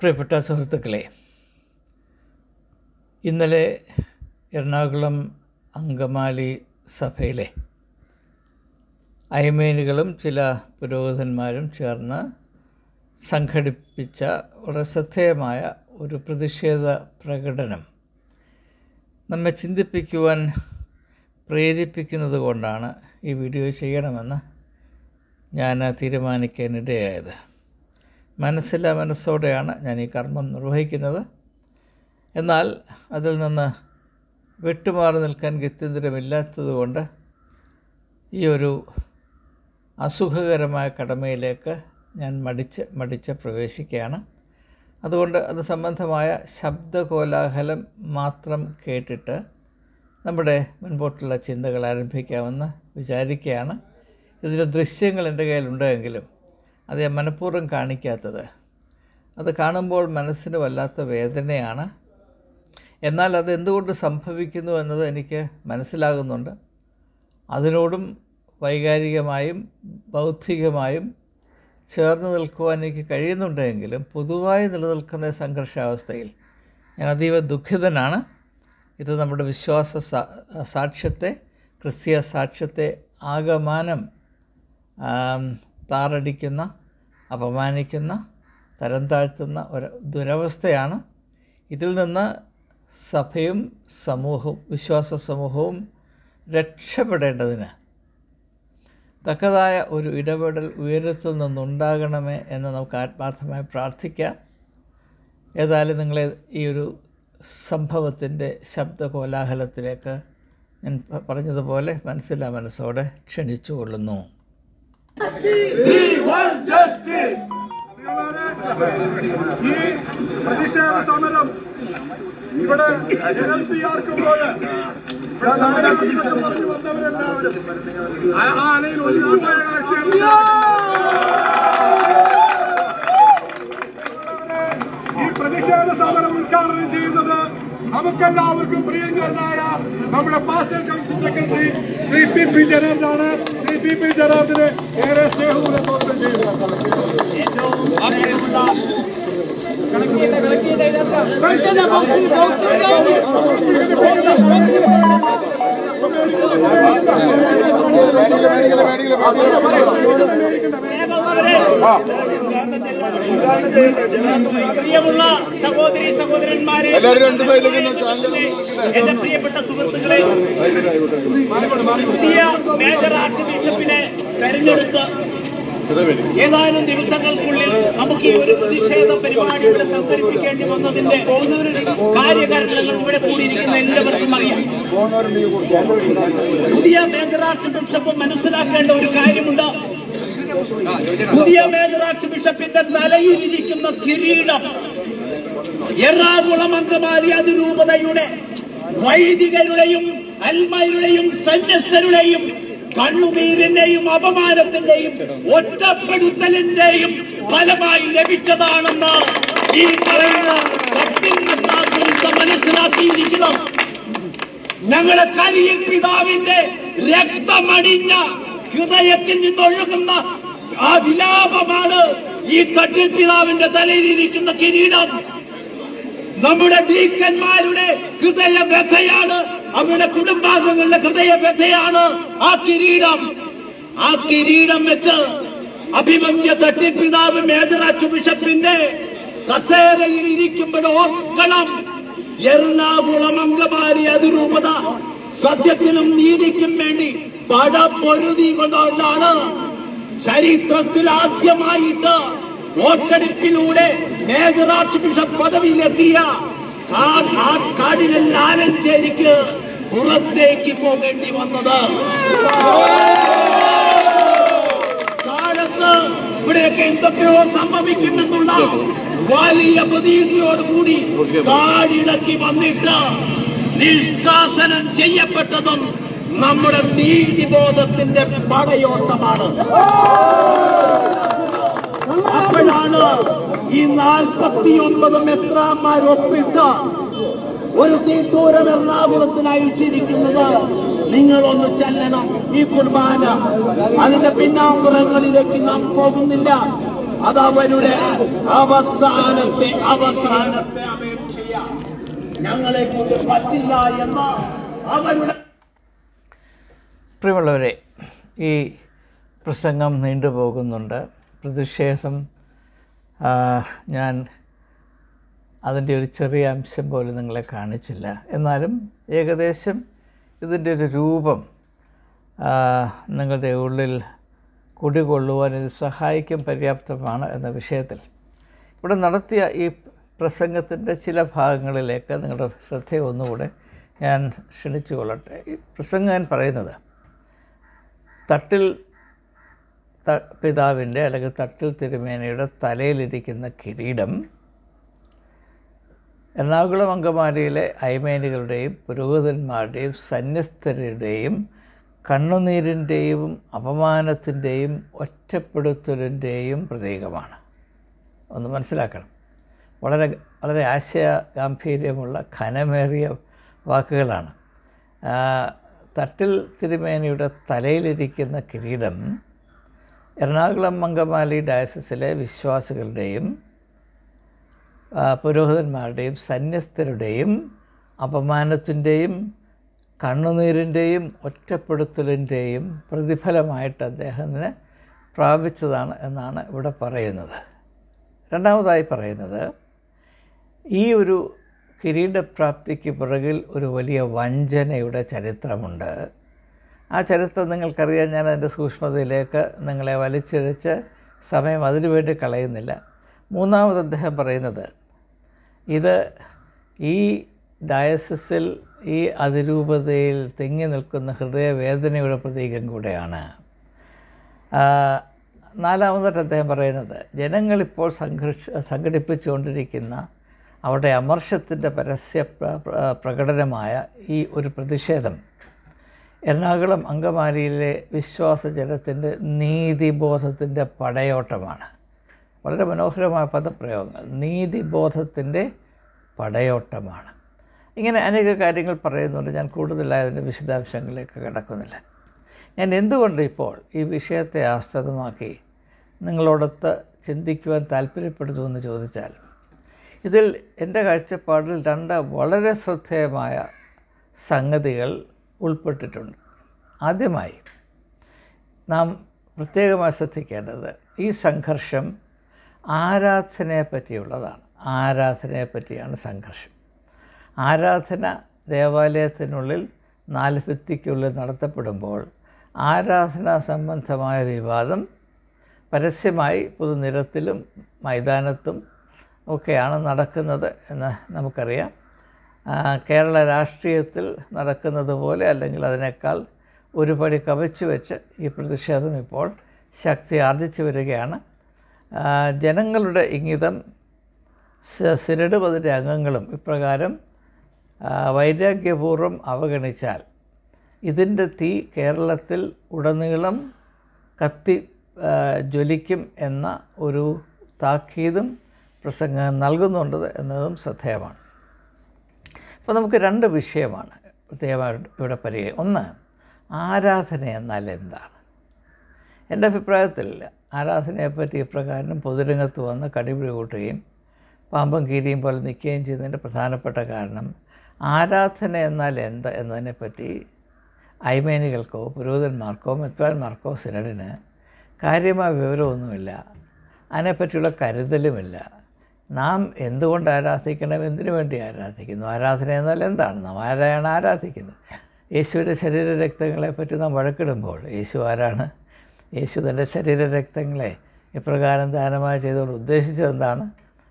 പ്രിയപ്പെട്ട സുഹൃത്തുക്കളെ ഇന്നലെ എറണാകുളം അങ്കമാലി സഭയിലെ അയമേനുകളും ചില പുരോഹിതന്മാരും ചേർന്ന് സംഘടിപ്പിച്ച വളരെ ശ്രദ്ധേയമായ ഒരു പ്രതിഷേധ പ്രകടനം നമ്മെ ചിന്തിപ്പിക്കുവാൻ പ്രേരിപ്പിക്കുന്നത് കൊണ്ടാണ് ഈ വീഡിയോ ചെയ്യണമെന്ന് ഞാൻ തീരുമാനിക്കാനിടയായത് മനസ്സില്ല മനസ്സോടെയാണ് ഞാൻ ഈ കർമ്മം നിർവഹിക്കുന്നത് എന്നാൽ അതിൽ നിന്ന് വിട്ടുമാറി നിൽക്കാൻ ഗത്യന്തരമില്ലാത്തതുകൊണ്ട് ഈ ഒരു അസുഖകരമായ കടമയിലേക്ക് ഞാൻ മടിച്ച് മടിച്ച് പ്രവേശിക്കുകയാണ് അതുകൊണ്ട് അത് സംബന്ധമായ ശബ്ദകോലാഹലം മാത്രം കേട്ടിട്ട് നമ്മുടെ മുൻപോട്ടുള്ള ചിന്തകൾ ആരംഭിക്കാമെന്ന് വിചാരിക്കുകയാണ് ഇതിൻ്റെ ദൃശ്യങ്ങൾ എൻ്റെ കയ്യിലുണ്ടെങ്കിലും അത് മനഃപൂർവ്വം കാണിക്കാത്തത് അത് കാണുമ്പോൾ മനസ്സിന് വല്ലാത്ത വേദനയാണ് എന്നാൽ അത് എന്തുകൊണ്ട് സംഭവിക്കുന്നു എന്നത് എനിക്ക് മനസ്സിലാകുന്നുണ്ട് അതിനോടും വൈകാരികമായും ബൗദ്ധികമായും ചേർന്ന് നിൽക്കുവാൻ എനിക്ക് കഴിയുന്നുണ്ടെങ്കിലും പൊതുവായി നിലനിൽക്കുന്ന സംഘർഷാവസ്ഥയിൽ ഞാൻ അതീവ ദുഃഖിതനാണ് ഇത് നമ്മുടെ വിശ്വാസ സാക്ഷ്യത്തെ ക്രിസ്തീയ സാക്ഷ്യത്തെ ആകമാനം താറടിക്കുന്ന അപമാനിക്കുന്ന തരം താഴ്ത്തുന്ന ഒരു ദുരവസ്ഥയാണ് ഇതിൽ നിന്ന് സഭയും സമൂഹവും വിശ്വാസ സമൂഹവും രക്ഷപ്പെടേണ്ടതിന് തക്കതായ ഒരു ഇടപെടൽ ഉയരത്തിൽ നിന്നുണ്ടാകണമേ എന്ന് നമുക്ക് ആത്മാർത്ഥമായി പ്രാർത്ഥിക്കാം ഏതായാലും നിങ്ങളെ ഈ ഒരു സംഭവത്തിൻ്റെ ശബ്ദ കോലാഹലത്തിലേക്ക് ഞാൻ പറഞ്ഞതുപോലെ മനസ്സിലാ മനസ്സോടെ ക്ഷണിച്ചുകൊള്ളുന്നു ഈ പ്രതിഷേധ സമരം ഇവിടെ ജനം പറഞ്ഞു വന്നവരെല്ലാവരും ആ ആനയിൽ ഒലിച്ചുപോയ കാഴ്ച ഈ പ്രതിഷേധ സമരം ഉദ്ഘാടനം ചെയ്യുന്നത് നമുക്കെല്ലാവർക്കും പ്രിയങ്കരനായ നമ്മുടെ pastor council secretary Shri P P ജനാർദ്ദാണ് ശ്രീ പി പി ജനാർദ്ദനെ ഏറെ സ്നേഹപൂർവ്വം സ്വാഗതം ചെയ്യുന്നു പ്രിയമുള്ള സഹോദരി സഹോദരന്മാരെ എന്റെ പ്രിയപ്പെട്ട സുഹൃത്തുക്കളെ പുതിയ മേജർ ആർച്ച് ബിഷപ്പിനെ തെരഞ്ഞെടുത്ത് ഏതാനും ദിവസങ്ങൾക്കുള്ളിൽ നമുക്ക് ഈ ഒരു പ്രതിഷേധ പരിപാടികളെ സംഘടിപ്പിക്കേണ്ടി വന്നതിന്റെ കാര്യകാരണങ്ങൾ ഇവിടെ കൂടിയിരിക്കുന്ന എല്ലാവർക്കും അറിയാം പുതിയ മേജർ ആർച്ച് ബിഷപ്പ് മനസ്സിലാക്കേണ്ട ഒരു കാര്യമുണ്ട് പുതിയ മേജർ ബിഷപ്പിന്റെ തലയിലിരിക്കുന്ന കിരീടം എറണാകുളം അങ്കമാലി അതിരൂപതയുടെ വൈദികരുടെയും അൽമയുടെയും സന്യസ്തരുടെയും കണ്ണുനീരിന്റെയും അപമാനത്തിന്റെയും ഒറ്റപ്പെടുത്തലിന്റെയും ഫലമായി ലഭിച്ചതാണെന്ന് ഈ പറയുന്ന മനസ്സിലാക്കിയിരിക്കണം ഞങ്ങളെ കരിയിൽ പിതാവിന്റെ രക്തമടിഞ്ഞ ഹൃദയത്തിൽ നിന്നൊഴുകുന്ന ആ വിലാപമാണ് ഈ തട്ടിൽ പിതാവിന്റെ തലയിലിരിക്കുന്ന കിരീടം നമ്മുടെ ഭീക്കന്മാരുടെ ഹൃദയ വ്യഥയാണ് അവരുടെ കുടുംബാംഗങ്ങളുടെ ഹൃദയ വ്യഥയാണ് ആ കിരീടം ആ കിരീടം വെച്ച് അഭിമന്യ പിതാവ് മേജറാച്ചു ബിഷപ്പിന്റെ കസേരയിൽ ഇരിക്കുമ്പോൾ ഓർക്കണം എറണാകുളം അംഗമാരി അതിരൂപത സത്യത്തിനും നീതിക്കും വേണ്ടി പടപൊരുതി കൊണ്ടാണ് ചരിത്രത്തിൽ ആദ്യമായിട്ട് വോട്ടെടുപ്പിലൂടെ മേജർ ആർച്ച് ബിഷപ്പ് പദവിയിലെത്തിയ കാടിലെ പുറത്തേക്ക് പോകേണ്ടി വന്നത് കാലത്ത് ഇവിടെയൊക്കെ എന്തൊക്കെയോ സംഭവിക്കുന്നുള്ള വലിയ പ്രതീതിയോടുകൂടി കാടിളക്കി വന്നിട്ട് നിഷ്കാസനം ചെയ്യപ്പെട്ടതും നമ്മുടെ നീതിബോധത്തിന്റെ പടയോട്ടമാണ് അപ്പോഴാണ് ഈ നാൽപ്പത്തിയൊമ്പതും എത്രാന്മാർ ഒപ്പിട്ട് ഒരു തീട്ടൂരം എറണാകുളത്തിനായി ചിരിക്കുന്നത് നിങ്ങളൊന്ന് ചെല്ലണം ഈ കുർബാന അതിന്റെ പിന്നാമ്പുറങ്ങളിലേക്ക് നാം പോകുന്നില്ല അത് അവരുടെ അവസാനത്തെ അവസാനത്തെ അപേക്ഷയാണ് ഞങ്ങളെ കൊണ്ട് പറ്റില്ല എന്ന അവരുടെ പ്രിയമുള്ളവരെ ഈ പ്രസംഗം നീണ്ടുപോകുന്നുണ്ട് പ്രതിഷേധം ഞാൻ അതിൻ്റെ ഒരു ചെറിയ അംശം പോലും നിങ്ങളെ കാണിച്ചില്ല എന്നാലും ഏകദേശം ഇതിൻ്റെ ഒരു രൂപം നിങ്ങളുടെ ഉള്ളിൽ കുടികൊള്ളുവാൻ ഇത് സഹായിക്കും പര്യാപ്തമാണ് എന്ന വിഷയത്തിൽ ഇവിടെ നടത്തിയ ഈ പ്രസംഗത്തിൻ്റെ ചില ഭാഗങ്ങളിലേക്ക് നിങ്ങളുടെ ശ്രദ്ധ ഒന്നുകൂടെ ഞാൻ ക്ഷണിച്ചു കൊള്ളട്ടെ ഈ പ്രസംഗം ഞാൻ പറയുന്നത് തട്ടിൽ പിതാവിൻ്റെ അല്ലെങ്കിൽ തട്ടിൽ തിരുമേനയുടെ തലയിലിരിക്കുന്ന കിരീടം എറണാകുളം അങ്കമാലിയിലെ അയ്മേനികളുടെയും പുരോഹിതന്മാരുടെയും സന്യസ്തരുടെയും കണ്ണുനീരിൻ്റെയും അപമാനത്തിൻ്റെയും ഒറ്റപ്പെടുത്തലിൻ്റെയും പ്രതീകമാണ് ഒന്ന് മനസ്സിലാക്കണം വളരെ വളരെ ആശയ ഗാംഭീര്യമുള്ള ഖനമേറിയ വാക്കുകളാണ് തട്ടിൽ തിരുമേനിയുടെ തലയിലിരിക്കുന്ന കിരീടം എറണാകുളം മംഗമാലി ഡയസസിലെ വിശ്വാസികളുടെയും പുരോഹിതന്മാരുടെയും സന്യസ്തരുടെയും അപമാനത്തിൻ്റെയും കണ്ണുനീരിൻ്റെയും ഒറ്റപ്പെടുത്തലിൻ്റെയും പ്രതിഫലമായിട്ട് അദ്ദേഹത്തിന് പ്രാപിച്ചതാണ് എന്നാണ് ഇവിടെ പറയുന്നത് രണ്ടാമതായി പറയുന്നത് ഈ ഒരു കിരീടപ്രാപ്തിക്ക് പിറകിൽ ഒരു വലിയ വഞ്ചനയുടെ ചരിത്രമുണ്ട് ആ ചരിത്രം നിങ്ങൾക്കറിയാൻ ഞാൻ അതിൻ്റെ സൂക്ഷ്മതയിലേക്ക് നിങ്ങളെ വലിച്ചിഴച്ച് സമയം അതിനുവേണ്ടി കളയുന്നില്ല മൂന്നാമത് അദ്ദേഹം പറയുന്നത് ഇത് ഈ ഡയസിസിൽ ഈ അതിരൂപതയിൽ തിങ്ങി നിൽക്കുന്ന ഹൃദയവേദനയുടെ പ്രതീകം കൂടെയാണ് നാലാമതായിട്ട് അദ്ദേഹം പറയുന്നത് ജനങ്ങളിപ്പോൾ സംഘർഷ സംഘടിപ്പിച്ചുകൊണ്ടിരിക്കുന്ന അവരുടെ അമർഷത്തിൻ്റെ പരസ്യ പ്രകടനമായ ഈ ഒരു പ്രതിഷേധം എറണാകുളം അങ്കമാലിയിലെ വിശ്വാസജനത്തിൻ്റെ നീതിബോധത്തിൻ്റെ പടയോട്ടമാണ് വളരെ മനോഹരമായ പദപ്രയോഗങ്ങൾ നീതിബോധത്തിൻ്റെ പടയോട്ടമാണ് ഇങ്ങനെ അനേക കാര്യങ്ങൾ പറയുന്നുണ്ട് ഞാൻ കൂടുതലായി അതിൻ്റെ വിശദാംശങ്ങളിലേക്ക് കിടക്കുന്നില്ല ഞാൻ എന്തുകൊണ്ട് ഇപ്പോൾ ഈ വിഷയത്തെ ആസ്പദമാക്കി നിങ്ങളോടൊത്ത് ചിന്തിക്കുവാൻ താല്പര്യപ്പെടുന്നു എന്ന് ചോദിച്ചാൽ ഇതിൽ എൻ്റെ കാഴ്ചപ്പാടിൽ രണ്ട് വളരെ ശ്രദ്ധേയമായ സംഗതികൾ ഉൾപ്പെട്ടിട്ടുണ്ട് ആദ്യമായി നാം പ്രത്യേകമായി ശ്രദ്ധിക്കേണ്ടത് ഈ സംഘർഷം ആരാധനയെ പറ്റിയുള്ളതാണ് ആരാധനയെ പറ്റിയാണ് സംഘർഷം ആരാധന ദേവാലയത്തിനുള്ളിൽ നാല് ഭിത്തിക്കുള്ളിൽ നടത്തപ്പെടുമ്പോൾ ആരാധന സംബന്ധമായ വിവാദം പരസ്യമായി പൊതുനിരത്തിലും മൈതാനത്തും ഒക്കെയാണ് നടക്കുന്നത് എന്ന് നമുക്കറിയാം കേരള രാഷ്ട്രീയത്തിൽ നടക്കുന്നത് പോലെ അല്ലെങ്കിൽ അതിനേക്കാൾ ഒരു പടി കവച്ചു വെച്ച് ഈ പ്രതിഷേധം ഇപ്പോൾ ശക്തി ആർജിച്ചു വരികയാണ് ജനങ്ങളുടെ ഇംഗിതം സിരട് പതിൻ്റെ അംഗങ്ങളും ഇപ്രകാരം വൈരാഗ്യപൂർവ്വം അവഗണിച്ചാൽ ഇതിൻ്റെ തീ കേരളത്തിൽ ഉടനീളം കത്തി ജ്വലിക്കും എന്ന ഒരു താക്കീതും പ്രസംഗം നൽകുന്നുണ്ട് എന്നതും ശ്രദ്ധേയമാണ് അപ്പോൾ നമുക്ക് രണ്ട് വിഷയമാണ് പ്രത്യേകമായിട്ട് ഇവിടെ പരിഗണി ഒന്ന് ആരാധന എന്നാൽ എന്താണ് എൻ്റെ അഭിപ്രായത്തിൽ ആരാധനയെപ്പറ്റി ഇപ്രകാരം പൊതുരംഗത്ത് വന്ന് കടിപിടി കൂട്ടുകയും പാമ്പും കീരിയും പോലെ നിൽക്കുകയും ചെയ്യുന്നതിൻ്റെ പ്രധാനപ്പെട്ട കാരണം ആരാധന എന്നാൽ എന്ത് എന്നതിനെപ്പറ്റി അയ്മേനികൾക്കോ പുരോഹിതന്മാർക്കോ മെത്രാന്മാർക്കോ സിനഡിന് കാര്യമായ വിവരമൊന്നുമില്ല അതിനെപ്പറ്റിയുള്ള കരുതലുമില്ല നാം എന്തുകൊണ്ട് ആരാധിക്കണം എന്തിനു വേണ്ടി ആരാധിക്കുന്നു ആരാധന എന്നാൽ എന്താണ് നാം ആരാണ് ആരാധിക്കുന്നത് യേശുവിൻ്റെ ശരീര രക്തങ്ങളെപ്പറ്റി നാം വഴക്കിടുമ്പോൾ യേശു ആരാണ് യേശു തൻ്റെ രക്തങ്ങളെ ഇപ്രകാരം ദാനമായി ചെയ്തുകൊണ്ട് ഉദ്ദേശിച്ചതെന്താണ്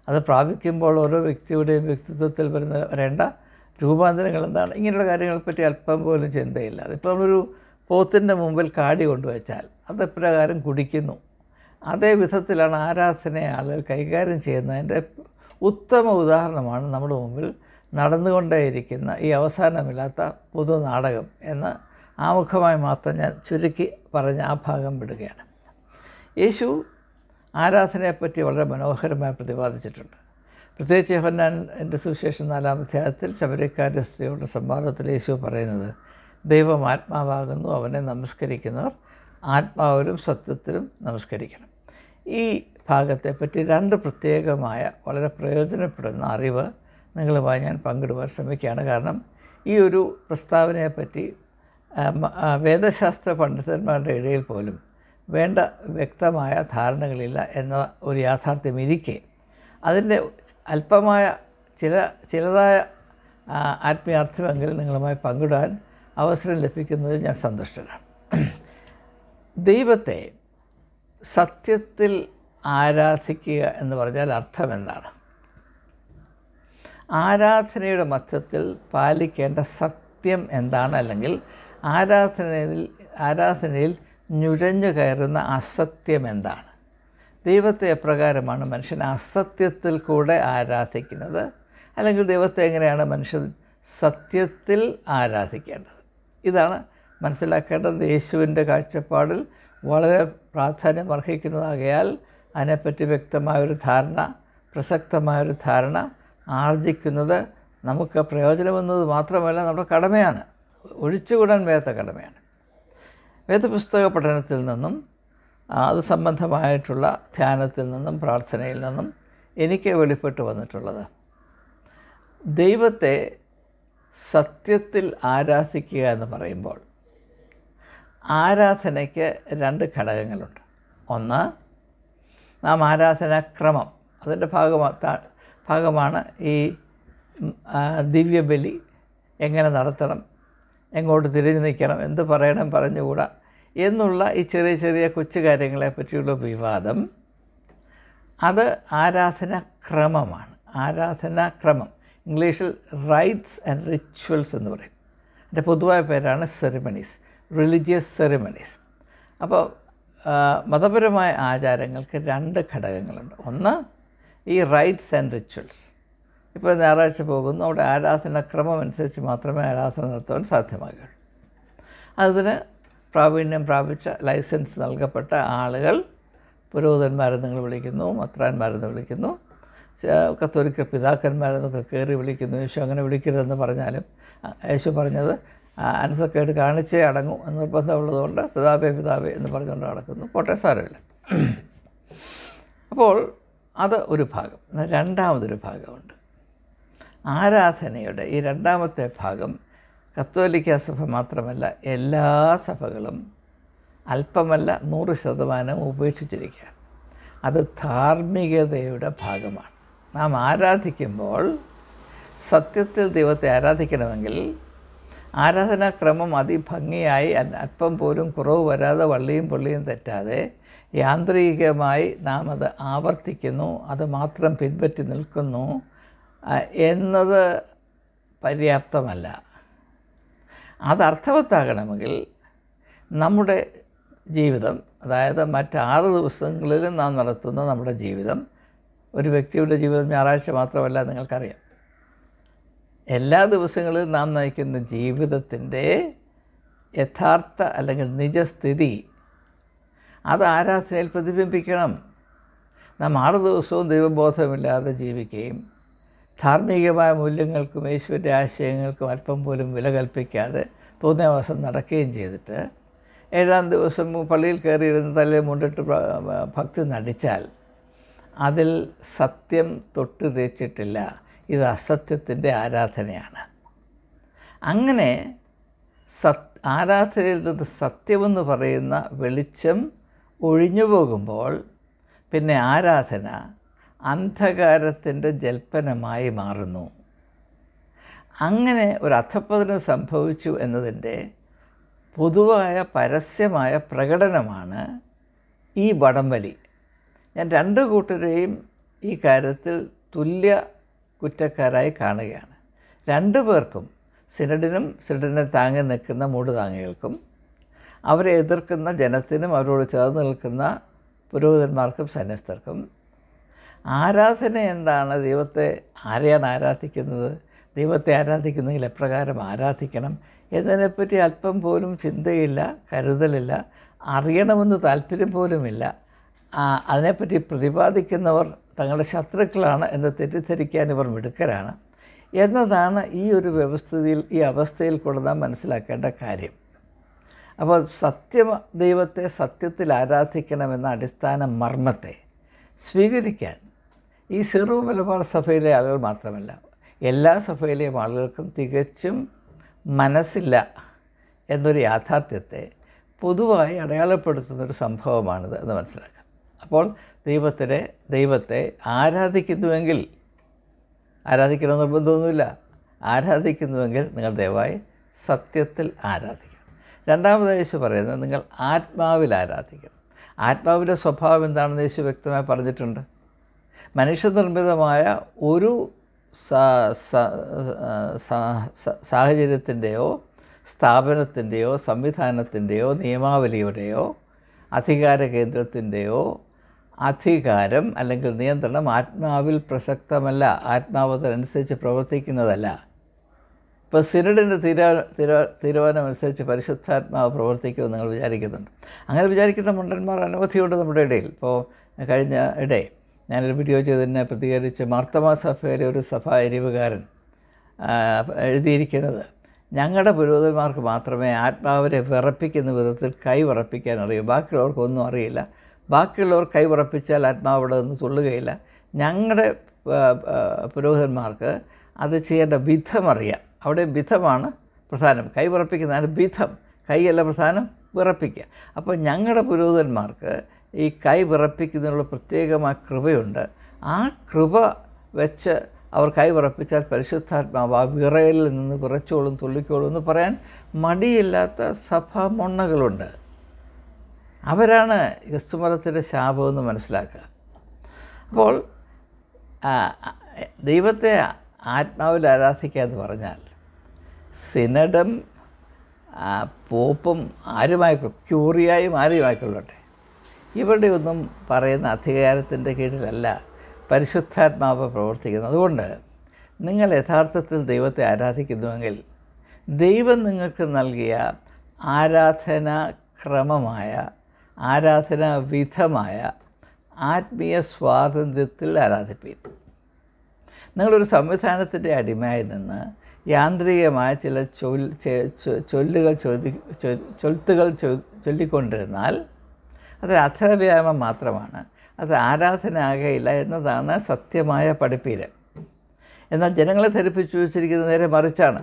അത് പ്രാപിക്കുമ്പോൾ ഓരോ വ്യക്തിയുടെയും വ്യക്തിത്വത്തിൽ വരുന്ന വരേണ്ട രൂപാന്തരങ്ങൾ എന്താണ് ഇങ്ങനെയുള്ള കാര്യങ്ങളെപ്പറ്റി അല്പം പോലും ചിന്തയില്ല അതിപ്പോൾ നമ്മളൊരു പോത്തിൻ്റെ മുമ്പിൽ കാടി കൊണ്ടുവച്ചാൽ അത് ഇപ്രകാരം കുടിക്കുന്നു അതേ വിധത്തിലാണ് ആരാധനയെ ആളുകൾ കൈകാര്യം ചെയ്യുന്നതിൻ്റെ ഉത്തമ ഉദാഹരണമാണ് നമ്മുടെ മുമ്പിൽ നടന്നുകൊണ്ടേയിരിക്കുന്ന ഈ അവസാനമില്ലാത്ത പുതു നാടകം എന്ന് ആമുഖമായി മാത്രം ഞാൻ ചുരുക്കി പറഞ്ഞ് ആ ഭാഗം വിടുകയാണ് യേശു ആരാധനയെപ്പറ്റി വളരെ മനോഹരമായി പ്രതിപാദിച്ചിട്ടുണ്ട് പ്രത്യേകിച്ച് ഞാൻ എൻ്റെ സുവിശേഷം നാലാം അധ്യായത്തിൽ ശബരിക്കാരി സ്ത്രീയുടെ സംവാദത്തിൽ യേശു പറയുന്നത് ദൈവം ആത്മാവാകുന്നു അവനെ നമസ്കരിക്കുന്നവർ ആത്മാവരും സത്യത്തിലും നമസ്കരിക്കണം ഈ ഭാഗത്തെപ്പറ്റി രണ്ട് പ്രത്യേകമായ വളരെ പ്രയോജനപ്പെടുന്ന അറിവ് നിങ്ങളുമായി ഞാൻ പങ്കിടുവാൻ ശ്രമിക്കുകയാണ് കാരണം ഈ ഒരു പ്രസ്താവനയെപ്പറ്റി വേദശാസ്ത്ര പണ്ഡിതന്മാരുടെ ഇടയിൽ പോലും വേണ്ട വ്യക്തമായ ധാരണകളില്ല എന്ന ഒരു യാഥാർത്ഥ്യം ഇരിക്കെ അതിൻ്റെ അല്പമായ ചില ചിലതായ ആത്മീയാർത്ഥമെങ്കിൽ നിങ്ങളുമായി പങ്കിടാൻ അവസരം ലഭിക്കുന്നതിൽ ഞാൻ സന്തുഷ്ടനാണ് ദൈവത്തെ സത്യത്തിൽ ആരാധിക്കുക എന്ന് പറഞ്ഞാൽ അർത്ഥം എന്താണ് ആരാധനയുടെ മധ്യത്തിൽ പാലിക്കേണ്ട സത്യം എന്താണ് അല്ലെങ്കിൽ ആരാധനയിൽ ആരാധനയിൽ നുഴഞ്ഞു കയറുന്ന അസത്യം എന്താണ് ദൈവത്തെ എപ്രകാരമാണ് മനുഷ്യൻ അസത്യത്തിൽ കൂടെ ആരാധിക്കുന്നത് അല്ലെങ്കിൽ ദൈവത്തെ എങ്ങനെയാണ് മനുഷ്യൻ സത്യത്തിൽ ആരാധിക്കേണ്ടത് ഇതാണ് മനസ്സിലാക്കേണ്ടത് യേശുവിൻ്റെ കാഴ്ചപ്പാടിൽ വളരെ പ്രാധാന്യം അർഹിക്കുന്നതാകയാൽ അതിനെപ്പറ്റി വ്യക്തമായൊരു ധാരണ പ്രസക്തമായൊരു ധാരണ ആർജിക്കുന്നത് നമുക്ക് പ്രയോജനമെന്നത് മാത്രമല്ല നമ്മുടെ കടമയാണ് ഒഴിച്ചുകൂടാൻ വയ്യാത്ത കടമയാണ് വേദപുസ്തക പഠനത്തിൽ നിന്നും അത് സംബന്ധമായിട്ടുള്ള ധ്യാനത്തിൽ നിന്നും പ്രാർത്ഥനയിൽ നിന്നും എനിക്ക് വെളിപ്പെട്ട് വന്നിട്ടുള്ളത് ദൈവത്തെ സത്യത്തിൽ ആരാധിക്കുക എന്ന് പറയുമ്പോൾ ആരാധനയ്ക്ക് രണ്ട് ഘടകങ്ങളുണ്ട് ഒന്ന് നാം ആരാധനാക്രമം അതിൻ്റെ ഭാഗമാ ഭാഗമാണ് ഈ ദിവ്യബലി എങ്ങനെ നടത്തണം എങ്ങോട്ട് തിരിഞ്ഞു നിൽക്കണം എന്ത് പറയണം പറഞ്ഞുകൂടാ എന്നുള്ള ഈ ചെറിയ ചെറിയ കൊച്ചു കാര്യങ്ങളെ പറ്റിയുള്ള വിവാദം അത് ആരാധനാക്രമമാണ് ആരാധനാക്രമം ഇംഗ്ലീഷിൽ റൈറ്റ്സ് ആൻഡ് റിച്വൽസ് എന്ന് പറയും എൻ്റെ പൊതുവായ പേരാണ് സെറിമണീസ് റിലിജിയസ് സെറിമണീസ് അപ്പോൾ മതപരമായ ആചാരങ്ങൾക്ക് രണ്ട് ഘടകങ്ങളുണ്ട് ഒന്ന് ഈ റൈറ്റ്സ് ആൻഡ് റിച്വൽസ് ഇപ്പോൾ ഞായറാഴ്ച പോകുന്നു അവിടെ ആരാധന ക്രമം അനുസരിച്ച് മാത്രമേ ആരാധന നടത്താൻ സാധ്യമാകുള്ളൂ അതിന് പ്രാവീണ്യം പ്രാപിച്ച ലൈസൻസ് നൽകപ്പെട്ട ആളുകൾ പുരോഹിതന്മാരെന്ന് നിങ്ങൾ വിളിക്കുന്നു മത്രാന്മാരെന്ന് വിളിക്കുന്നു കത്തോലിക്ക പിതാക്കന്മാരെന്നൊക്കെ കയറി വിളിക്കുന്നു യേശു അങ്ങനെ വിളിക്കരുതെന്ന് പറഞ്ഞാലും യേശു പറഞ്ഞത് ആൻസൊക്കെ ആയിട്ട് കാണിച്ചേ അടങ്ങും എന്ന് നിർബന്ധമുള്ളതുകൊണ്ട് പിതാബേ പിതാബേ എന്ന് പറഞ്ഞുകൊണ്ട് നടക്കുന്നു പോട്ടെ സാരമില്ല അപ്പോൾ അത് ഒരു ഭാഗം രണ്ടാമതൊരു ഭാഗമുണ്ട് ആരാധനയുടെ ഈ രണ്ടാമത്തെ ഭാഗം കത്തോലിക്ക സഭ മാത്രമല്ല എല്ലാ സഭകളും അല്പമല്ല നൂറ് ശതമാനം ഉപേക്ഷിച്ചിരിക്കുകയാണ് അത് ധാർമ്മികതയുടെ ഭാഗമാണ് നാം ആരാധിക്കുമ്പോൾ സത്യത്തിൽ ദൈവത്തെ ആരാധിക്കണമെങ്കിൽ ആരാധനാക്രമം അതിഭംഗിയായി അല്പം പോലും കുറവ് വരാതെ വള്ളിയും പുള്ളിയും തെറ്റാതെ യാന്ത്രികമായി നാം അത് ആവർത്തിക്കുന്നു അത് മാത്രം പിൻപറ്റി നിൽക്കുന്നു എന്നത് പര്യാപ്തമല്ല അത് അർത്ഥവത്താകണമെങ്കിൽ നമ്മുടെ ജീവിതം അതായത് മറ്റാറ് ദിവസങ്ങളിലും നാം നടത്തുന്ന നമ്മുടെ ജീവിതം ഒരു വ്യക്തിയുടെ ജീവിതം ഞായറാഴ്ച മാത്രമല്ല നിങ്ങൾക്കറിയാം എല്ലാ ദിവസങ്ങളിലും നാം നയിക്കുന്ന ജീവിതത്തിൻ്റെ യഥാർത്ഥ അല്ലെങ്കിൽ നിജസ്ഥിതി അത് ആരാധനയിൽ പ്രതിബിംബിക്കണം നാം ആറ് ദിവസവും ദൈവബോധമില്ലാതെ ജീവിക്കുകയും ധാർമ്മികമായ മൂല്യങ്ങൾക്കും ഈശ്വരൻ്റെ ആശയങ്ങൾക്കും അല്പം പോലും വില കൽപ്പിക്കാതെ തോന്നിയാവാസം നടക്കുകയും ചെയ്തിട്ട് ഏഴാം ദിവസം പള്ളിയിൽ കയറിയിരുന്ന് തലയിൽ മുണ്ടിട്ട് ഭക്തി നടിച്ചാൽ അതിൽ സത്യം തൊട്ട് തേച്ചിട്ടില്ല ഇത് അസത്യത്തിൻ്റെ ആരാധനയാണ് അങ്ങനെ സത് ആരാധനയിൽ നിന്ന് സത്യമെന്ന് പറയുന്ന വെളിച്ചം ഒഴിഞ്ഞു പോകുമ്പോൾ പിന്നെ ആരാധന അന്ധകാരത്തിൻ്റെ ജൽപ്പനമായി മാറുന്നു അങ്ങനെ ഒരു അധപ്പതനം സംഭവിച്ചു എന്നതിൻ്റെ പൊതുവായ പരസ്യമായ പ്രകടനമാണ് ഈ വടംവലി ഞാൻ രണ്ട് കൂട്ടരെയും ഈ കാര്യത്തിൽ തുല്യ കുറ്റക്കാരായി കാണുകയാണ് രണ്ടു പേർക്കും സിനഡിനും സിനഡിനെ താങ്ങി നിൽക്കുന്ന മൂടുതാങ്ങികൾക്കും അവരെ എതിർക്കുന്ന ജനത്തിനും അവരോട് ചേർന്ന് നിൽക്കുന്ന പുരോഹിതന്മാർക്കും സന്യസ്തർക്കും ആരാധന എന്താണ് ദൈവത്തെ ആരെയാണ് ആരാധിക്കുന്നത് ദൈവത്തെ ആരാധിക്കുന്നെങ്കിൽ എപ്രകാരം ആരാധിക്കണം എന്നതിനെപ്പറ്റി അല്പം പോലും ചിന്തയില്ല കരുതലില്ല അറിയണമെന്ന് താല്പര്യം പോലുമില്ല അതിനെപ്പറ്റി പ്രതിപാദിക്കുന്നവർ തങ്ങളുടെ ശത്രുക്കളാണ് എന്ന് തെറ്റിദ്ധരിക്കാൻ ഇവർ മിടുക്കരാണ് എന്നതാണ് ഈ ഒരു വ്യവസ്ഥിതിയിൽ ഈ അവസ്ഥയിൽ കൂടെ നാം മനസ്സിലാക്കേണ്ട കാര്യം അപ്പോൾ സത്യം ദൈവത്തെ സത്യത്തിൽ ആരാധിക്കണമെന്ന അടിസ്ഥാന മർമ്മത്തെ സ്വീകരിക്കാൻ ഈ സിറു മലബാർ സഭയിലെ ആളുകൾ മാത്രമല്ല എല്ലാ സഭയിലെയും ആളുകൾക്കും തികച്ചും മനസ്സില്ല എന്നൊരു യാഥാർത്ഥ്യത്തെ പൊതുവായി അടയാളപ്പെടുത്തുന്നൊരു സംഭവമാണിത് എന്ന് മനസ്സിലാക്കാം അപ്പോൾ ദൈവത്തിനെ ദൈവത്തെ ആരാധിക്കുന്നുവെങ്കിൽ ആരാധിക്കണം നിർബന്ധമൊന്നുമില്ല ആരാധിക്കുന്നുവെങ്കിൽ നിങ്ങൾ ദയവായി സത്യത്തിൽ ആരാധിക്കണം രണ്ടാമത് യേശു പറയുന്നത് നിങ്ങൾ ആത്മാവിൽ ആരാധിക്കണം ആത്മാവിൻ്റെ സ്വഭാവം എന്താണെന്ന് യേശു വ്യക്തമായി പറഞ്ഞിട്ടുണ്ട് മനുഷ്യനിർമ്മിതമായ ഒരു സാഹചര്യത്തിൻ്റെയോ സ്ഥാപനത്തിൻ്റെയോ സംവിധാനത്തിൻ്റെയോ നിയമാവലിയുടെയോ അധികാര കേന്ദ്രത്തിൻ്റെയോ അധികാരം അല്ലെങ്കിൽ നിയന്ത്രണം ആത്മാവിൽ പ്രസക്തമല്ല ആത്മാവ് അതിനനുസരിച്ച് പ്രവർത്തിക്കുന്നതല്ല ഇപ്പോൾ സിനഡിൻ്റെ തീരാ തീരാ തീരുമാനമനുസരിച്ച് പരിശുദ്ധാത്മാവ് പ്രവർത്തിക്കുമെന്ന് നിങ്ങൾ വിചാരിക്കുന്നുണ്ട് അങ്ങനെ വിചാരിക്കുന്ന മുണ്ടന്മാർ അനവധിയുണ്ട് നമ്മുടെ ഇടയിൽ ഇപ്പോൾ കഴിഞ്ഞ ഇടെ ഞാനൊരു വീഡിയോ ചെയ്തതിനെ പ്രതികരിച്ച് മാർത്തമാ സഭയിലെ ഒരു സഭാ എരിവുകാരൻ എഴുതിയിരിക്കുന്നത് ഞങ്ങളുടെ പുരോഹിതന്മാർക്ക് മാത്രമേ ആത്മാവരെ വിറപ്പിക്കുന്ന വിധത്തിൽ കൈ വിറപ്പിക്കാൻ അറിയൂ ബാക്കിയുള്ളവർക്കൊന്നും അറിയില്ല ബാക്കിയുള്ളവർ കൈവറപ്പിച്ചാൽ ഇവിടെ നിന്ന് തുള്ളുകയില്ല ഞങ്ങളുടെ പുരോഹിതന്മാർക്ക് അത് ചെയ്യേണ്ട വിധമറിയാം അവിടെ വിധമാണ് പ്രധാനം കൈവിറപ്പിക്കുന്നതിന് വിധം കൈയല്ല പ്രധാനം വിറപ്പിക്കുക അപ്പോൾ ഞങ്ങളുടെ പുരോഹിതന്മാർക്ക് ഈ കൈ വിറപ്പിക്കുന്നതിനുള്ള പ്രത്യേകമായ കൃപയുണ്ട് ആ കൃപ വെച്ച് അവർ കൈ വിറപ്പിച്ചാൽ പരിശുദ്ധാത്മാവ് ആ വിറയിൽ നിന്ന് വിറച്ചോളും തുള്ളിക്കോളും എന്ന് പറയാൻ മടിയില്ലാത്ത സഭാ മൊണ്ണകളുണ്ട് അവരാണ് ക്രിസ്തുമതത്തിൻ്റെ ശാപമെന്ന് മനസ്സിലാക്കുക അപ്പോൾ ദൈവത്തെ ആത്മാവിൽ ആരാധിക്കുക എന്ന് പറഞ്ഞാൽ സിനഡും പോപ്പും ആരുമായിക്കോ ക്യൂറിയായും ആരുമായിക്കൊള്ളട്ടെ ഇവരുടെ ഒന്നും പറയുന്ന അധികാരത്തിൻ്റെ കീഴിലല്ല പരിശുദ്ധാത്മാവ് പ്രവർത്തിക്കുന്നത് അതുകൊണ്ട് നിങ്ങൾ യഥാർത്ഥത്തിൽ ദൈവത്തെ ആരാധിക്കുന്നുവെങ്കിൽ ദൈവം നിങ്ങൾക്ക് നൽകിയ ആരാധനാക്രമമായ ആരാധന വിധമായ ആത്മീയ സ്വാതന്ത്ര്യത്തിൽ ആരാധിപ്പീൻ നിങ്ങളൊരു സംവിധാനത്തിൻ്റെ അടിമയായി നിന്ന് യാന്ത്രികമായ ചില ചൊൽ ചൊല്ലുകൾ ചൊതി ചൊൽത്തുകൾ ചൊല്ലിക്കൊണ്ടിരുന്നാൽ അത് അധരവ്യായാമം മാത്രമാണ് അത് ആരാധന ആകയില്ല എന്നതാണ് സത്യമായ പഠിപ്പീര് എന്നാൽ ജനങ്ങളെ ധരിപ്പിച്ചു വെച്ചിരിക്കുന്നത് നേരെ മറിച്ചാണ്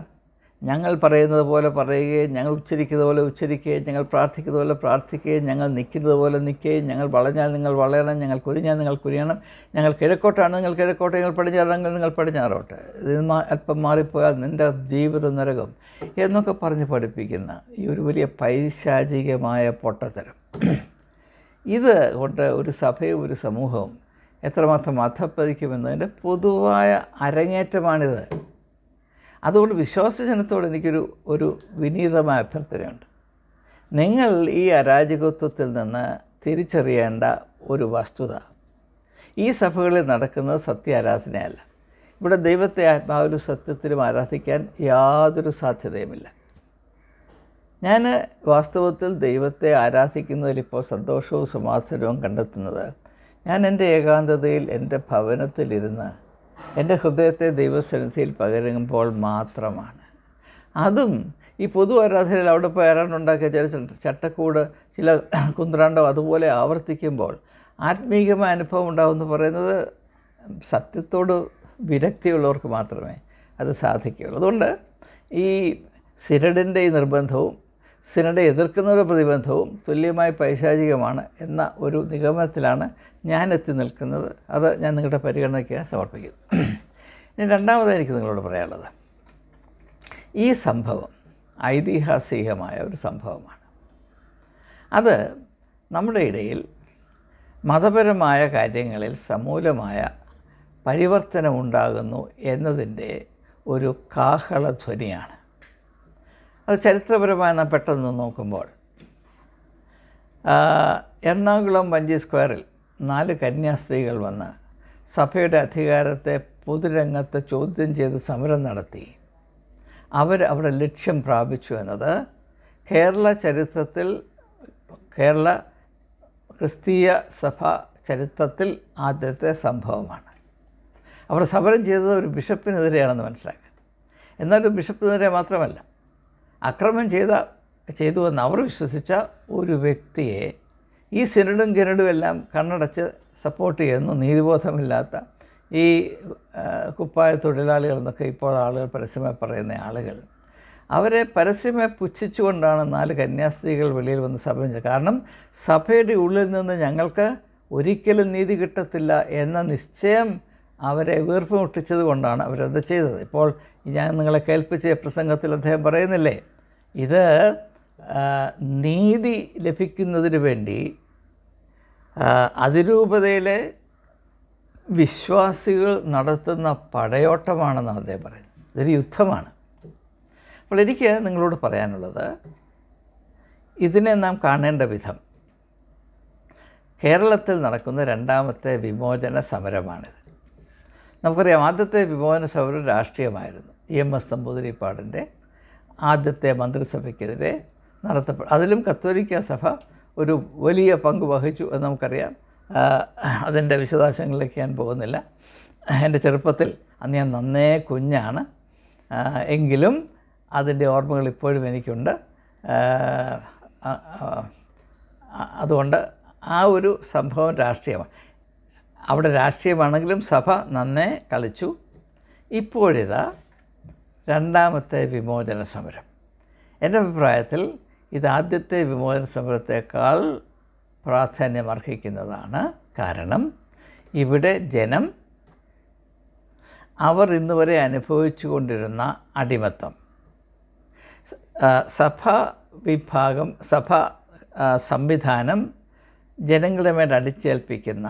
ഞങ്ങൾ പറയുന്നത് പോലെ പറയുകയും ഞങ്ങൾ ഉച്ചരിക്കുന്നത് പോലെ ഉച്ചരിക്കുകയും ഞങ്ങൾ പ്രാർത്ഥിക്കുന്നത് പോലെ പ്രാർത്ഥിക്കുകയും ഞങ്ങൾ നിൽക്കുന്നത് പോലെ നിൽക്കുകയും ഞങ്ങൾ വളഞ്ഞാൽ നിങ്ങൾ വളയണം ഞങ്ങൾ കുരിഞ്ഞാൽ നിങ്ങൾ കുരിയണം ഞങ്ങൾ കിഴക്കോട്ടാണ് നിങ്ങൾ കിഴക്കോട്ട് നിങ്ങൾ പടിഞ്ഞാറാണെങ്കിൽ നിങ്ങൾ പടിഞ്ഞാറോട്ടെ ഇതിന് അല്പം മാറിപ്പോയാൽ നിൻ്റെ ജീവിത നരകം എന്നൊക്കെ പറഞ്ഞ് പഠിപ്പിക്കുന്ന ഈ ഒരു വലിയ പൈശാചികമായ പൊട്ടത്തരം ഇത് കൊണ്ട് ഒരു സഭയും ഒരു സമൂഹവും എത്രമാത്രം അധപ്പതിക്കുമെന്നതിൻ്റെ പൊതുവായ അരങ്ങേറ്റമാണിത് അതുകൊണ്ട് വിശ്വാസജനത്തോട് എനിക്കൊരു ഒരു വിനീതമായ അഭ്യർത്ഥനയുണ്ട് നിങ്ങൾ ഈ അരാജകത്വത്തിൽ നിന്ന് തിരിച്ചറിയേണ്ട ഒരു വസ്തുത ഈ സഭകളിൽ നടക്കുന്നത് സത്യാരാധനയല്ല ഇവിടെ ദൈവത്തെ ആത്മാവിലും സത്യത്തിലും ആരാധിക്കാൻ യാതൊരു സാധ്യതയുമില്ല ഞാൻ വാസ്തവത്തിൽ ദൈവത്തെ ആരാധിക്കുന്നതിൽ ഇപ്പോൾ സന്തോഷവും സമാധാനവും കണ്ടെത്തുന്നത് ഞാൻ എൻ്റെ ഏകാന്തതയിൽ എൻ്റെ ഭവനത്തിലിരുന്ന് എൻ്റെ ഹൃദയത്തെ ദൈവസന്നിധിയിൽ പകരുമ്പോൾ മാത്രമാണ് അതും ഈ പൊതു ആരാധനയിൽ അവിടെ പോയി ആരാണ്ടുണ്ടാക്കിയ ചില ചട്ടക്കൂട് ചില കുന്ത്രാണ്ടോ അതുപോലെ ആവർത്തിക്കുമ്പോൾ ആത്മീകമായ അനുഭവം ഉണ്ടാവുമെന്ന് പറയുന്നത് സത്യത്തോട് വിരക്തിയുള്ളവർക്ക് മാത്രമേ അത് സാധിക്കുകയുള്ളൂ അതുകൊണ്ട് ഈ സിരഡിൻ്റെ ഈ നിർബന്ധവും സിനഡെ എതിർക്കുന്നവരുടെ പ്രതിബന്ധവും തുല്യമായി പൈശാചികമാണ് എന്ന ഒരു നിഗമനത്തിലാണ് ഞാൻ എത്തി നിൽക്കുന്നത് അത് ഞാൻ നിങ്ങളുടെ പരിഗണനയ്ക്ക് സമർപ്പിക്കുന്നു ഇനി രണ്ടാമതായി എനിക്ക് നിങ്ങളോട് പറയാനുള്ളത് ഈ സംഭവം ഐതിഹാസികമായ ഒരു സംഭവമാണ് അത് നമ്മുടെ ഇടയിൽ മതപരമായ കാര്യങ്ങളിൽ സമൂലമായ പരിവർത്തനം ഉണ്ടാകുന്നു എന്നതിൻ്റെ ഒരു കാഹളധ്വനിയാണ് അത് ചരിത്രപരമായി പെട്ടെന്ന് നോക്കുമ്പോൾ എറണാകുളം വഞ്ചി സ്ക്വയറിൽ നാല് കന്യാസ്ത്രീകൾ വന്ന് സഭയുടെ അധികാരത്തെ പൊതുരംഗത്ത് ചോദ്യം ചെയ്ത് സമരം നടത്തി അവർ അവിടെ ലക്ഷ്യം പ്രാപിച്ചു എന്നത് കേരള ചരിത്രത്തിൽ കേരള ക്രിസ്തീയ സഭ ചരിത്രത്തിൽ ആദ്യത്തെ സംഭവമാണ് അവർ സമരം ചെയ്തത് ഒരു ബിഷപ്പിനെതിരെയാണെന്ന് മനസ്സിലാക്കുക എന്നാലും ബിഷപ്പിനെതിരെ മാത്രമല്ല അക്രമം ചെയ്ത ചെയ്തു എന്ന് അവർ വിശ്വസിച്ച ഒരു വ്യക്തിയെ ഈ സിനഡും കിരടും എല്ലാം കണ്ണടച്ച് സപ്പോർട്ട് ചെയ്യുന്നു നീതിബോധമില്ലാത്ത ഈ കുപ്പായ തൊഴിലാളികൾ എന്നൊക്കെ ഇപ്പോൾ ആളുകൾ പരസ്യമായി പറയുന്ന ആളുകൾ അവരെ പരസ്യമായി പുച്ഛിച്ചുകൊണ്ടാണ് നാല് കന്യാസ്ത്രീകൾ വെളിയിൽ വന്ന് സഭ കാരണം സഭയുടെ ഉള്ളിൽ നിന്ന് ഞങ്ങൾക്ക് ഒരിക്കലും നീതി കിട്ടത്തില്ല എന്ന നിശ്ചയം അവരെ മുട്ടിച്ചത് കൊണ്ടാണ് അവരത് ചെയ്തത് ഇപ്പോൾ ഞാൻ നിങ്ങളെ കേൾപ്പിച്ച പ്രസംഗത്തിൽ അദ്ദേഹം പറയുന്നില്ലേ ഇത് നീതി ലഭിക്കുന്നതിന് വേണ്ടി അതിരൂപതയിലെ വിശ്വാസികൾ നടത്തുന്ന പടയോട്ടമാണെന്ന് അദ്ദേഹം പറയുന്നത് ഇതൊരു യുദ്ധമാണ് അപ്പോൾ എനിക്ക് നിങ്ങളോട് പറയാനുള്ളത് ഇതിനെ നാം കാണേണ്ട വിധം കേരളത്തിൽ നടക്കുന്ന രണ്ടാമത്തെ വിമോചന സമരമാണിത് നമുക്കറിയാം ആദ്യത്തെ വിമോചന സമരം രാഷ്ട്രീയമായിരുന്നു ഇ എം എസ് നമ്പൂതിരിപ്പാടിൻ്റെ ആദ്യത്തെ മന്ത്രിസഭയ്ക്കെതിരെ നടത്തപ്പെട്ട അതിലും കത്തോലിക്ക സഭ ഒരു വലിയ പങ്ക് വഹിച്ചു എന്ന് നമുക്കറിയാം അതിൻ്റെ വിശദാംശങ്ങളിലേക്ക് ഞാൻ പോകുന്നില്ല എൻ്റെ ചെറുപ്പത്തിൽ അന്ന് ഞാൻ നന്നേ കുഞ്ഞാണ് എങ്കിലും അതിൻ്റെ ഓർമ്മകൾ ഇപ്പോഴും എനിക്കുണ്ട് അതുകൊണ്ട് ആ ഒരു സംഭവം രാഷ്ട്രീയമാണ് അവിടെ രാഷ്ട്രീയമാണെങ്കിലും സഭ നന്നേ കളിച്ചു ഇപ്പോഴിതാ രണ്ടാമത്തെ വിമോചന സമരം എൻ്റെ അഭിപ്രായത്തിൽ ഇത് ആദ്യത്തെ വിമോചന സമരത്തേക്കാൾ പ്രാധാന്യം അർഹിക്കുന്നതാണ് കാരണം ഇവിടെ ജനം അവർ ഇന്നുവരെ അനുഭവിച്ചു കൊണ്ടിരുന്ന അടിമത്തം സഭ വിഭാഗം സഭ സംവിധാനം ജനങ്ങളുടെ മേൽ അടിച്ചേൽപ്പിക്കുന്ന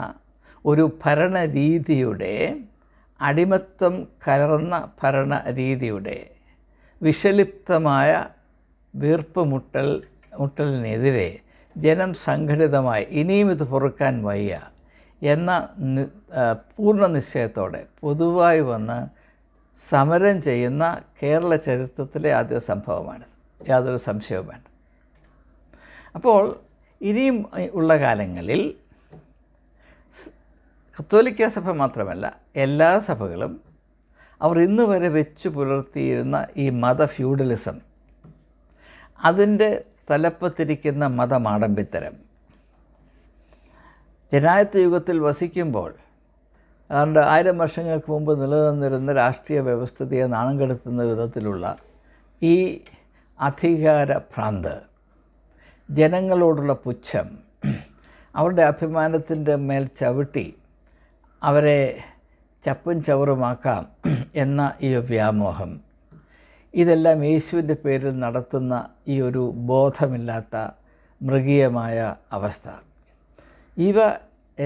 ഒരു ഭരണരീതിയുടെ അടിമത്വം കലർന്ന ഭരണ രീതിയുടെ വിഷലിപ്തമായ മുട്ടൽ മുട്ടലിനെതിരെ ജനം സംഘടിതമായി ഇനിയും ഇത് പൊറുക്കാൻ വയ്യ എന്ന പൂർണ്ണ നിശ്ചയത്തോടെ പൊതുവായി വന്ന് സമരം ചെയ്യുന്ന കേരള ചരിത്രത്തിലെ ആദ്യ സംഭവമാണ് യാതൊരു സംശയവും വേണ്ട അപ്പോൾ ഇനിയും ഉള്ള കാലങ്ങളിൽ കത്തോലിക്ക സഭ മാത്രമല്ല എല്ലാ സഭകളും അവർ ഇന്ന് വരെ വെച്ചു പുലർത്തിയിരുന്ന ഈ മത ഫ്യൂഡലിസം അതിൻ്റെ തലപ്പത്തിരിക്കുന്ന മതമാടമ്പിത്തരം ജനായത്ത യുഗത്തിൽ വസിക്കുമ്പോൾ അതുകൊണ്ട് ആയിരം വർഷങ്ങൾക്ക് മുമ്പ് നിലനിന്നിരുന്ന രാഷ്ട്രീയ വ്യവസ്ഥതയെ നാണം കെടുത്തുന്ന വിധത്തിലുള്ള ഈ അധികാര ഭ്രാന്ത് ജനങ്ങളോടുള്ള പുച്ഛം അവരുടെ അഭിമാനത്തിൻ്റെ മേൽ ചവിട്ടി അവരെ ചപ്പും ചവറുമാക്കാം എന്ന ഈ വ്യാമോഹം ഇതെല്ലാം യേശുവിൻ്റെ പേരിൽ നടത്തുന്ന ഈ ഒരു ബോധമില്ലാത്ത മൃഗീയമായ അവസ്ഥ ഇവ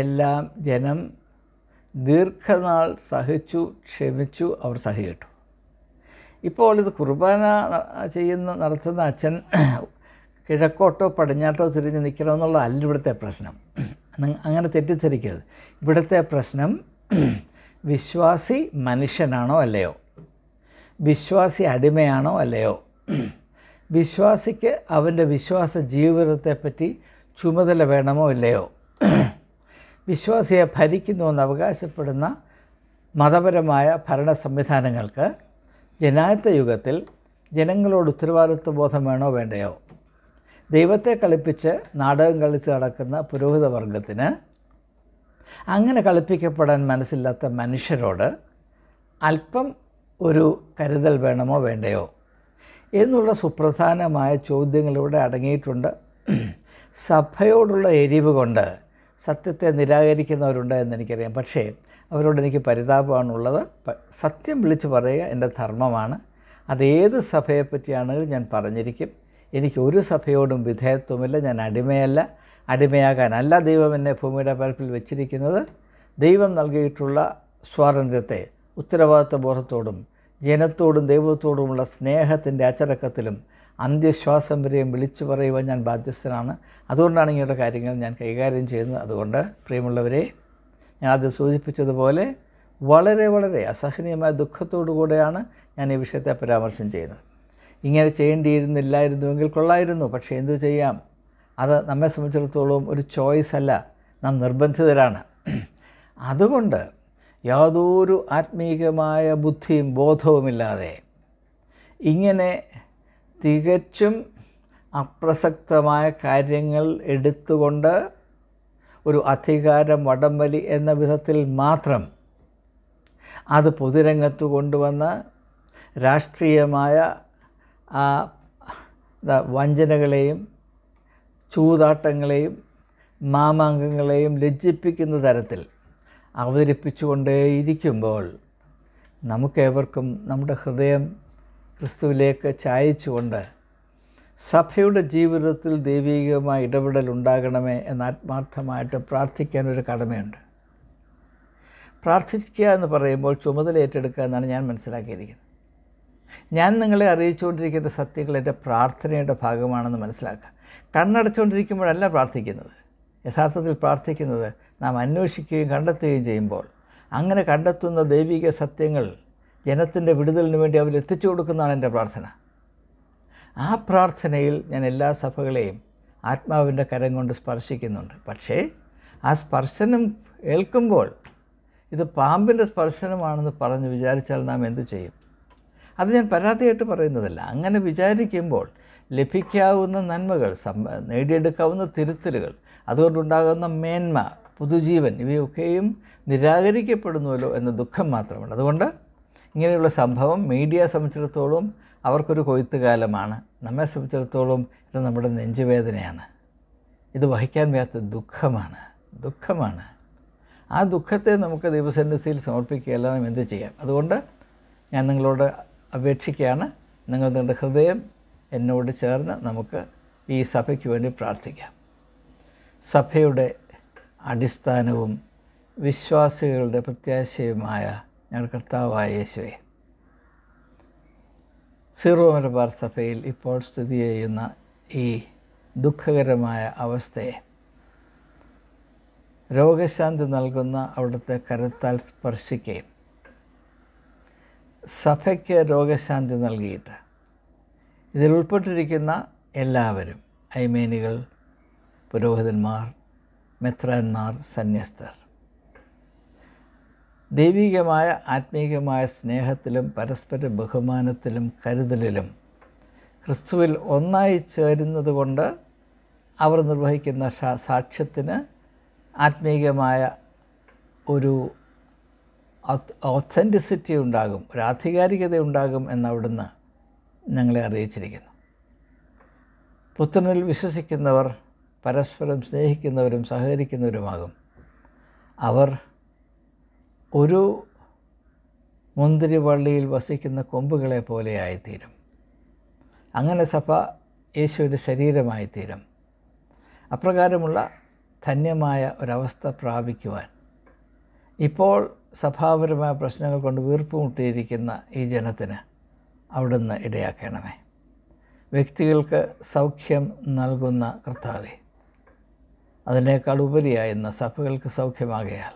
എല്ലാം ജനം ദീർഘനാൾ സഹിച്ചു ക്ഷമിച്ചു അവർ സഹിയിട്ടു ഇപ്പോൾ ഇത് കുർബാന ചെയ്യുന്ന നടത്തുന്ന അച്ഛൻ കിഴക്കോട്ടോ പടിഞ്ഞാട്ടോ തിരിഞ്ഞ് അല്ല ഇവിടുത്തെ പ്രശ്നം അങ്ങനെ തെറ്റിദ്ധരിക്കരുത് ഇവിടുത്തെ പ്രശ്നം വിശ്വാസി മനുഷ്യനാണോ അല്ലയോ വിശ്വാസി അടിമയാണോ അല്ലയോ വിശ്വാസിക്ക് അവൻ്റെ വിശ്വാസ ജീവിതത്തെപ്പറ്റി ചുമതല വേണമോ ഇല്ലയോ വിശ്വാസിയെ ഭരിക്കുന്നുവെന്ന് അവകാശപ്പെടുന്ന മതപരമായ ഭരണ സംവിധാനങ്ങൾക്ക് ജനായത്ത യുഗത്തിൽ ജനങ്ങളോട് ഉത്തരവാദിത്വ ബോധം വേണോ വേണ്ടയോ ദൈവത്തെ കളിപ്പിച്ച് നാടകം കളിച്ച് നടക്കുന്ന പുരോഹിത വർഗത്തിന് അങ്ങനെ കളിപ്പിക്കപ്പെടാൻ മനസ്സില്ലാത്ത മനുഷ്യരോട് അല്പം ഒരു കരുതൽ വേണമോ വേണ്ടയോ എന്നുള്ള സുപ്രധാനമായ ചോദ്യങ്ങളിവിടെ അടങ്ങിയിട്ടുണ്ട് സഭയോടുള്ള എരിവ് കൊണ്ട് സത്യത്തെ നിരാകരിക്കുന്നവരുണ്ട് എന്നെനിക്കറിയാം പക്ഷേ അവരോട് എനിക്ക് പരിതാപമാണുള്ളത് സത്യം വിളിച്ച് പറയുക എൻ്റെ ധർമ്മമാണ് അതേത് സഭയെപ്പറ്റിയാണെങ്കിലും ഞാൻ പറഞ്ഞിരിക്കും എനിക്ക് ഒരു സഭയോടും വിധേയത്വമില്ല ഞാൻ അടിമയല്ല അടിമയാകാനല്ല ദൈവം എന്നെ ഭൂമിയുടെ പരപ്പിൽ വെച്ചിരിക്കുന്നത് ദൈവം നൽകിയിട്ടുള്ള സ്വാതന്ത്ര്യത്തെ ഉത്തരവാദിത്വ ബോധത്തോടും ജനത്തോടും ദൈവത്തോടുമുള്ള സ്നേഹത്തിൻ്റെ അച്ചടക്കത്തിലും അന്ത്യശ്വാസം വരെയും വിളിച്ചു പറയുവാൻ ഞാൻ ബാധ്യസ്ഥനാണ് അതുകൊണ്ടാണ് ഇങ്ങനെയുള്ള കാര്യങ്ങൾ ഞാൻ കൈകാര്യം ചെയ്യുന്നത് അതുകൊണ്ട് പ്രിയമുള്ളവരെ ഞാൻ ആദ്യം സൂചിപ്പിച്ചതുപോലെ വളരെ വളരെ അസഹനീയമായ ദുഃഖത്തോടു കൂടെയാണ് ഞാൻ ഈ വിഷയത്തെ പരാമർശം ചെയ്യുന്നത് ഇങ്ങനെ ചെയ്യേണ്ടിയിരുന്നില്ലായിരുന്നുവെങ്കിൽ കൊള്ളായിരുന്നു പക്ഷേ എന്തു ചെയ്യാം അത് നമ്മെ സംബന്ധിച്ചിടത്തോളം ഒരു ചോയ്സ് അല്ല നാം നിർബന്ധിതരാണ് അതുകൊണ്ട് യാതൊരു ആത്മീകമായ ബുദ്ധിയും ബോധവുമില്ലാതെ ഇങ്ങനെ തികച്ചും അപ്രസക്തമായ കാര്യങ്ങൾ എടുത്തുകൊണ്ട് ഒരു അധികാരം വടംവലി എന്ന വിധത്തിൽ മാത്രം അത് പൊതുരംഗത്ത് കൊണ്ടുവന്ന് രാഷ്ട്രീയമായ ആ വഞ്ചനകളെയും ചൂതാട്ടങ്ങളെയും മാമാങ്കങ്ങളെയും ലജ്ജിപ്പിക്കുന്ന തരത്തിൽ അവതരിപ്പിച്ചുകൊണ്ടേയിരിക്കുമ്പോൾ നമുക്കേവർക്കും നമ്മുടെ ഹൃദയം ക്രിസ്തുവിലേക്ക് ചായച്ചുകൊണ്ട് സഭയുടെ ജീവിതത്തിൽ ദൈവികമായ ഇടപെടൽ ഉണ്ടാകണമേ എന്ന് ആത്മാർത്ഥമായിട്ട് പ്രാർത്ഥിക്കാൻ ഒരു കടമയുണ്ട് പ്രാർത്ഥിക്കുക എന്ന് പറയുമ്പോൾ ചുമതല ഏറ്റെടുക്കുക എന്നാണ് ഞാൻ മനസ്സിലാക്കിയിരിക്കുന്നത് ഞാൻ നിങ്ങളെ അറിയിച്ചുകൊണ്ടിരിക്കുന്ന സത്യങ്ങൾ എൻ്റെ പ്രാർത്ഥനയുടെ ഭാഗമാണെന്ന് മനസ്സിലാക്കുക കണ്ണടച്ചുകൊണ്ടിരിക്കുമ്പോഴല്ല പ്രാർത്ഥിക്കുന്നത് യഥാർത്ഥത്തിൽ പ്രാർത്ഥിക്കുന്നത് നാം അന്വേഷിക്കുകയും കണ്ടെത്തുകയും ചെയ്യുമ്പോൾ അങ്ങനെ കണ്ടെത്തുന്ന ദൈവിക സത്യങ്ങൾ ജനത്തിൻ്റെ വിടുതലിന് വേണ്ടി അവർ എത്തിച്ചു കൊടുക്കുന്നതാണ് എൻ്റെ പ്രാർത്ഥന ആ പ്രാർത്ഥനയിൽ ഞാൻ എല്ലാ സഭകളെയും ആത്മാവിൻ്റെ കരം കൊണ്ട് സ്പർശിക്കുന്നുണ്ട് പക്ഷേ ആ സ്പർശനം ഏൽക്കുമ്പോൾ ഇത് പാമ്പിൻ്റെ സ്പർശനമാണെന്ന് പറഞ്ഞ് വിചാരിച്ചാൽ നാം എന്തു ചെയ്യും അത് ഞാൻ പരാതിയായിട്ട് പറയുന്നതല്ല അങ്ങനെ വിചാരിക്കുമ്പോൾ ലഭിക്കാവുന്ന നന്മകൾ സം നേടിയെടുക്കാവുന്ന തിരുത്തലുകൾ അതുകൊണ്ടുണ്ടാകുന്ന മേന്മ പുതുജീവൻ ഇവയൊക്കെയും നിരാകരിക്കപ്പെടുന്നുവല്ലോ എന്ന ദുഃഖം മാത്രമാണ് അതുകൊണ്ട് ഇങ്ങനെയുള്ള സംഭവം മീഡിയ സംബന്ധിച്ചിടത്തോളം അവർക്കൊരു കൊയ്ത്തുകാലമാണ് നമ്മെ സംബന്ധിച്ചിടത്തോളം ഇത് നമ്മുടെ നെഞ്ചുവേദനയാണ് ഇത് വഹിക്കാൻ വയ്യാത്ത ദുഃഖമാണ് ദുഃഖമാണ് ആ ദുഃഖത്തെ നമുക്ക് ദൈവസന്നിധിയിൽ സമർപ്പിക്കുകയല്ല നാം എന്ത് ചെയ്യാം അതുകൊണ്ട് ഞാൻ നിങ്ങളോട് അപേക്ഷിക്കുകയാണ് നിങ്ങൾ നിങ്ങളുടെ ഹൃദയം എന്നോട് ചേർന്ന് നമുക്ക് ഈ സഭയ്ക്ക് വേണ്ടി പ്രാർത്ഥിക്കാം സഭയുടെ അടിസ്ഥാനവും വിശ്വാസികളുടെ പ്രത്യാശയുമായ ഞങ്ങളുടെ കർത്താവായ യേശുവെ സീറോ മലബാർ സഭയിൽ ഇപ്പോൾ സ്ഥിതി ചെയ്യുന്ന ഈ ദുഃഖകരമായ അവസ്ഥയെ രോഗശാന്തി നൽകുന്ന അവിടുത്തെ കരത്താൽ സ്പർശിക്കുകയും സഭയ്ക്ക് രോഗശാന്തി നൽകിയിട്ട് ഇതിൽ ഉൾപ്പെട്ടിരിക്കുന്ന എല്ലാവരും ഐമേനികൾ പുരോഹിതന്മാർ മെത്രാന്മാർ സന്യസ്തർ ദൈവികമായ ആത്മീകമായ സ്നേഹത്തിലും പരസ്പര ബഹുമാനത്തിലും കരുതലിലും ക്രിസ്തുവിൽ ഒന്നായി ചേരുന്നത് കൊണ്ട് അവർ നിർവഹിക്കുന്ന സാക്ഷ്യത്തിന് ആത്മീകമായ ഒരു ഒത്തൻറ്റിസിറ്റി ഉണ്ടാകും ഒരു ആധികാരികത ഉണ്ടാകും എന്നവിടുന്ന് ഞങ്ങളെ അറിയിച്ചിരിക്കുന്നു പുത്രനിൽ വിശ്വസിക്കുന്നവർ പരസ്പരം സ്നേഹിക്കുന്നവരും സഹകരിക്കുന്നവരുമാകും അവർ ഒരു മുന്തിരിവള്ളിയിൽ വസിക്കുന്ന കൊമ്പുകളെ പോലെയായിത്തീരും അങ്ങനെ സഭ യേശുവിൻ്റെ ശരീരമായിത്തീരും അപ്രകാരമുള്ള ധന്യമായ ഒരവസ്ഥ പ്രാപിക്കുവാൻ ഇപ്പോൾ സഭാപരമായ പ്രശ്നങ്ങൾ കൊണ്ട് വീർപ്പ് മുട്ടിയിരിക്കുന്ന ഈ ജനത്തിന് അവിടുന്ന് ഇടയാക്കണമേ വ്യക്തികൾക്ക് സൗഖ്യം നൽകുന്ന കർത്താവെ അതിനേക്കാൾ ഉപരിയായി ഇന്ന് സഭകൾക്ക് സൗഖ്യമാകയാൽ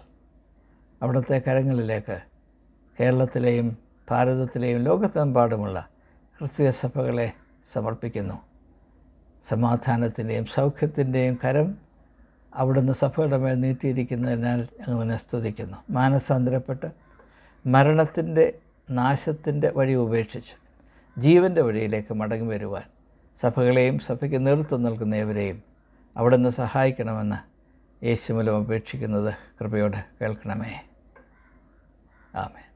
അവിടുത്തെ കരങ്ങളിലേക്ക് കേരളത്തിലെയും ഭാരതത്തിലെയും ലോകത്തെമ്പാടുമുള്ള ക്രിസ്തീയ സഭകളെ സമർപ്പിക്കുന്നു സമാധാനത്തിൻ്റെയും സൗഖ്യത്തിൻ്റെയും കരം അവിടുന്ന് സഭയുടെ മേൽ നീട്ടിയിരിക്കുന്നതിനാൽ അങ്ങനെ സ്തുതിക്കുന്നു മാനസാന്തരപ്പെട്ട് മരണത്തിൻ്റെ നാശത്തിൻ്റെ വഴി ഉപേക്ഷിച്ച് ജീവൻ്റെ വഴിയിലേക്ക് മടങ്ങി വരുവാൻ സഭകളെയും സഭയ്ക്ക് നേതൃത്വം നൽകുന്നവരെയും അവിടുന്ന് സഹായിക്കണമെന്ന് യേശുമൂലം അപേക്ഷിക്കുന്നത് കൃപയോടെ കേൾക്കണമേ ആമേ